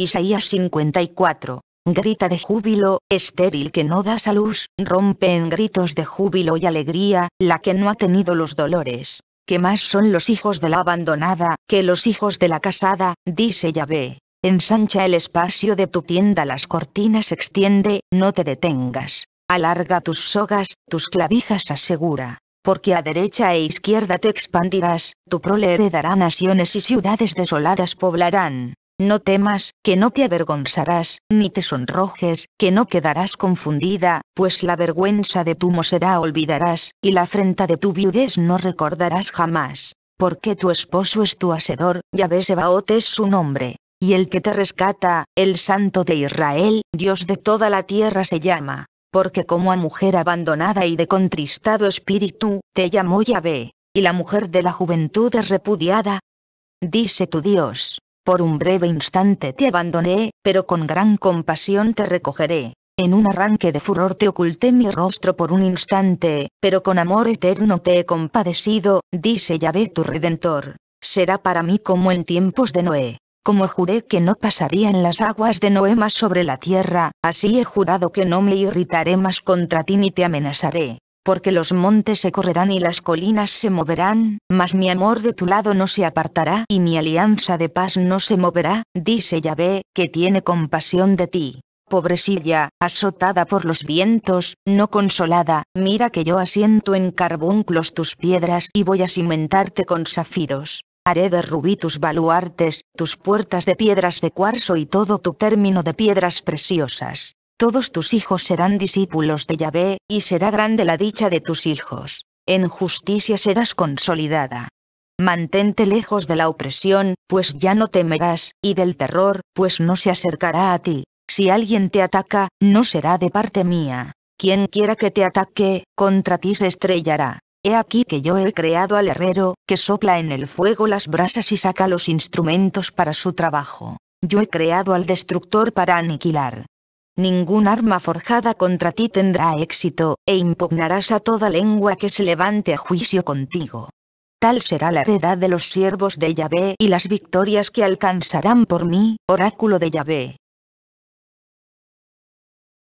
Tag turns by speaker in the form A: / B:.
A: Isaías 54. Grita de júbilo, estéril que no das a luz, rompe en gritos de júbilo y alegría, la que no ha tenido los dolores. Que más son los hijos de la abandonada, que los hijos de la casada, dice Yahvé. Ensancha el espacio de tu tienda, las cortinas extiende, no te detengas. Alarga tus sogas, tus clavijas asegura. Porque a derecha e izquierda te expandirás, tu prole heredará naciones y ciudades desoladas poblarán. No temas, que no te avergonzarás, ni te sonrojes, que no quedarás confundida, pues la vergüenza de tu moserá olvidarás, y la afrenta de tu viudez no recordarás jamás. Porque tu esposo es tu hacedor, Yahvé Sebaot es su nombre. Y el que te rescata, el Santo de Israel, Dios de toda la tierra se llama. Porque como a mujer abandonada y de contristado espíritu, te llamó Yahvé, y la mujer de la juventud es repudiada. Dice tu Dios, por un breve instante te abandoné, pero con gran compasión te recogeré. En un arranque de furor te oculté mi rostro por un instante, pero con amor eterno te he compadecido, dice Yahvé tu Redentor. Será para mí como en tiempos de Noé. Como juré que no pasaría en las aguas de Noé más sobre la tierra, así he jurado que no me irritaré más contra ti ni te amenazaré porque los montes se correrán y las colinas se moverán, mas mi amor de tu lado no se apartará y mi alianza de paz no se moverá, dice Yahvé, que tiene compasión de ti. Pobrecilla, azotada por los vientos, no consolada, mira que yo asiento en carbunclos tus piedras y voy a cimentarte con zafiros. Haré de rubí tus baluartes, tus puertas de piedras de cuarzo y todo tu término de piedras preciosas todos tus hijos serán discípulos de Yahvé, y será grande la dicha de tus hijos. En justicia serás consolidada. Mantente lejos de la opresión, pues ya no temerás, y del terror, pues no se acercará a ti. Si alguien te ataca, no será de parte mía. Quien quiera que te ataque, contra ti se estrellará. He aquí que yo he creado al herrero, que sopla en el fuego las brasas y saca los instrumentos para su trabajo. Yo he creado al destructor para aniquilar ningún arma forjada contra ti tendrá éxito, e impugnarás a toda lengua que se levante a juicio contigo. Tal será la heredad de los siervos de Yahvé y las victorias que alcanzarán por mí, oráculo de Yahvé.